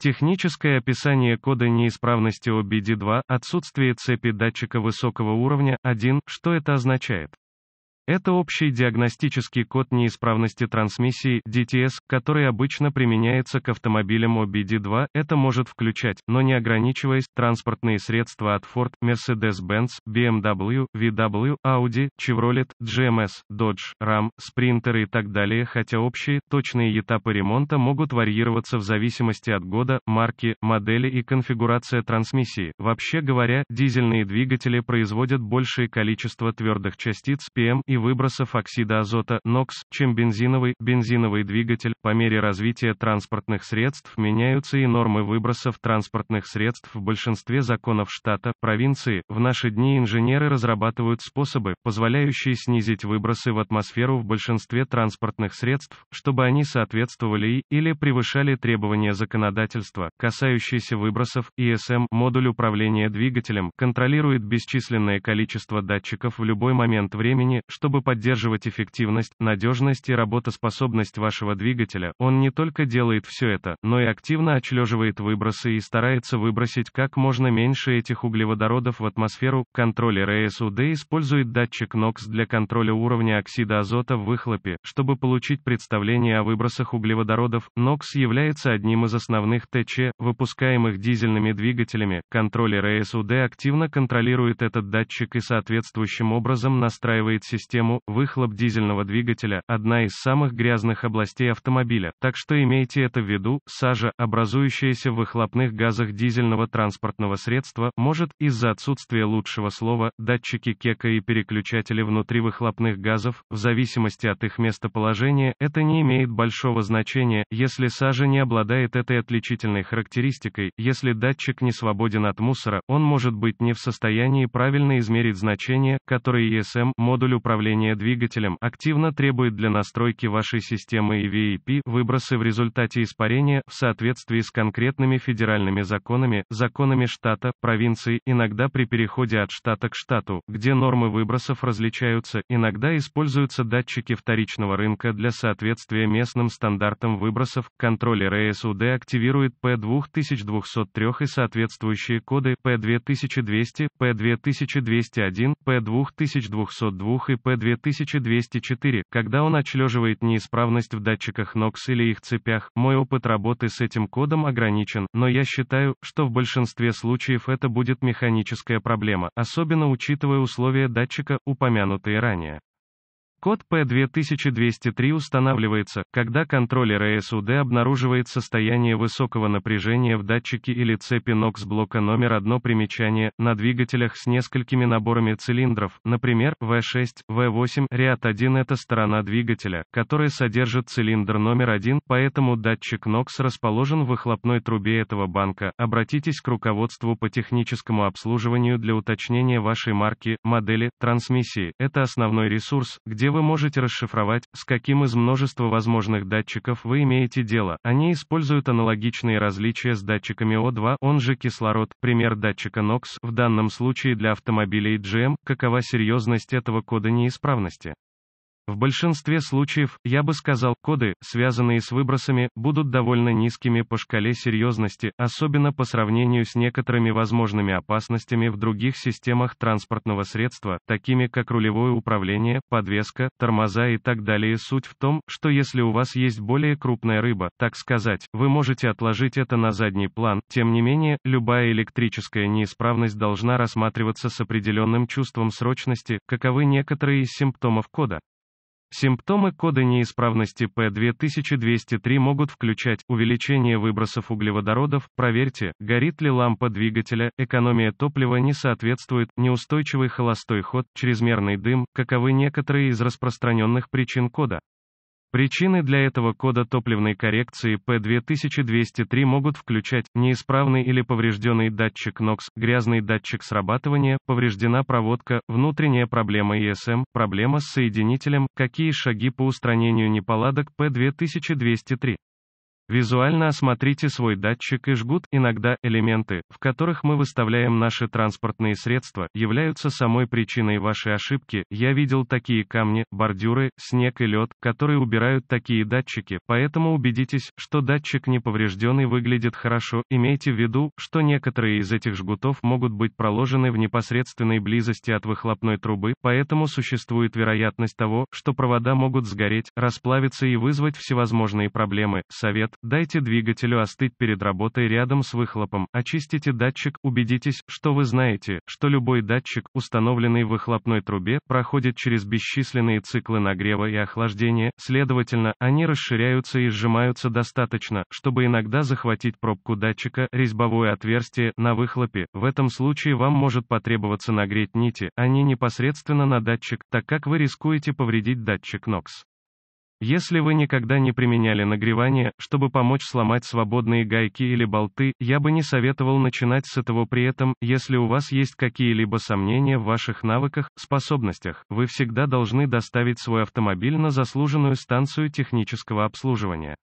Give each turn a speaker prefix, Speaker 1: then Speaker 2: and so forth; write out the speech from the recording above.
Speaker 1: Техническое описание кода неисправности OBD2, отсутствие цепи датчика высокого уровня 1, что это означает? Это общий диагностический код неисправности трансмиссии DTS, который обычно применяется к автомобилям OBD2. Это может включать, но не ограничиваясь, транспортные средства от Ford, Mercedes-Benz, BMW, VW, эм Audi, Chevrolet, GMS, эм Dodge, Ram, Sprinter и так далее, хотя общие, точные этапы ремонта могут варьироваться в зависимости от года, марки, модели и конфигурации трансмиссии. Вообще говоря, дизельные двигатели производят большее количество твердых частиц PM эм и выбросов оксида азота (NOx), чем бензиновый. Бензиновый двигатель. По мере развития транспортных средств меняются и нормы выбросов транспортных средств в большинстве законов штата, провинции. В наши дни инженеры разрабатывают способы, позволяющие снизить выбросы в атмосферу в большинстве транспортных средств, чтобы они соответствовали и или превышали требования законодательства, касающиеся выбросов. ESM эм, модуль управления двигателем контролирует бесчисленное количество датчиков в любой момент времени, чтобы чтобы поддерживать эффективность, надежность и работоспособность вашего двигателя, он не только делает все это, но и активно очлеживает выбросы и старается выбросить как можно меньше этих углеводородов в атмосферу. Контроллер ЭСУД использует датчик NOx для контроля уровня оксида азота в выхлопе. Чтобы получить представление о выбросах углеводородов, NOx является одним из основных ТЧ, выпускаемых дизельными двигателями. Контроллер ЭСУД активно контролирует этот датчик и соответствующим образом настраивает систему систему, выхлоп дизельного двигателя – одна из самых грязных областей автомобиля, так что имейте это в виду, сажа, образующаяся в выхлопных газах дизельного транспортного средства, может, из-за отсутствия лучшего слова, датчики кека и переключатели внутри выхлопных газов, в зависимости от их местоположения, это не имеет большого значения, если сажа не обладает этой отличительной характеристикой, если датчик не свободен от мусора, он может быть не в состоянии правильно измерить значение, которое ESM, модуль управления управления двигателем активно требует для настройки вашей системы EVAP выбросы в результате испарения в соответствии с конкретными федеральными законами, законами штата, провинции, иногда при переходе от штата к штату, где нормы выбросов различаются, иногда используются датчики вторичного рынка для соответствия местным стандартам выбросов, контроллер РСУД активирует P2203 и соответствующие коды P2200, P2201, P2202 и АСП-2204, когда он отчлеживает неисправность в датчиках NOx или их цепях. Мой опыт работы с этим кодом ограничен, но я считаю, что в большинстве случаев это будет механическая проблема, особенно учитывая условия датчика, упомянутые ранее. Код P2203 устанавливается, когда контроллер ASUD обнаруживает состояние высокого напряжения в датчике или цепи NOx блока номер одно примечание, на двигателях с несколькими наборами цилиндров, например, V6, V8, ряд 1 это сторона двигателя, которая содержит цилиндр номер один, поэтому датчик NOx расположен в выхлопной трубе этого банка. Обратитесь к руководству по техническому обслуживанию для уточнения вашей марки, модели, трансмиссии. Это основной ресурс, где где вы можете расшифровать, с каким из множества возможных датчиков вы имеете дело. Они используют аналогичные различия с датчиками О2, он же кислород, пример датчика NOx, в данном случае для автомобилей GM, какова серьезность этого кода неисправности. В большинстве случаев, я бы сказал, коды, связанные с выбросами, будут довольно низкими по шкале серьезности, особенно по сравнению с некоторыми возможными опасностями в других системах транспортного средства, такими как рулевое управление, подвеска, тормоза и так далее. Суть в том, что если у вас есть более крупная рыба, так сказать, вы можете отложить это на задний план, тем не менее, любая электрическая неисправность должна рассматриваться с определенным чувством срочности, каковы некоторые из симптомов кода. Симптомы кода неисправности P2203 могут включать увеличение выбросов углеводородов, проверьте, горит ли лампа двигателя, экономия топлива не соответствует, неустойчивый холостой ход, чрезмерный дым, каковы некоторые из распространенных причин кода. Причины для этого кода топливной коррекции P2203 могут включать неисправный или поврежденный датчик NOx, грязный датчик срабатывания, повреждена проводка, внутренняя проблема ESM, проблема с соединителем, какие шаги по устранению неполадок P2203. Визуально осмотрите свой датчик и жгут, иногда, элементы, в которых мы выставляем наши транспортные средства, являются самой причиной вашей ошибки. Я видел такие камни, бордюры, снег и лед, которые убирают такие датчики, поэтому убедитесь, что датчик неповрежденный выглядит хорошо, имейте в виду, что некоторые из этих жгутов могут быть проложены в непосредственной близости от выхлопной трубы, поэтому существует вероятность того, что провода могут сгореть, расплавиться и вызвать всевозможные проблемы. Совет, Дайте двигателю остыть перед работой рядом с выхлопом, очистите датчик, убедитесь, что вы знаете, что любой датчик, установленный в выхлопной трубе, проходит через бесчисленные циклы нагрева и охлаждения, следовательно, они расширяются и сжимаются достаточно, чтобы иногда захватить пробку датчика, резьбовое отверстие, на выхлопе, в этом случае вам может потребоваться нагреть нити, они а непосредственно на датчик, так как вы рискуете повредить датчик NOx. Если вы никогда не применяли нагревание, чтобы помочь сломать свободные гайки или болты, я бы не советовал начинать с этого при этом, если у вас есть какие-либо сомнения в ваших навыках, способностях, вы всегда должны доставить свой автомобиль на заслуженную станцию технического обслуживания.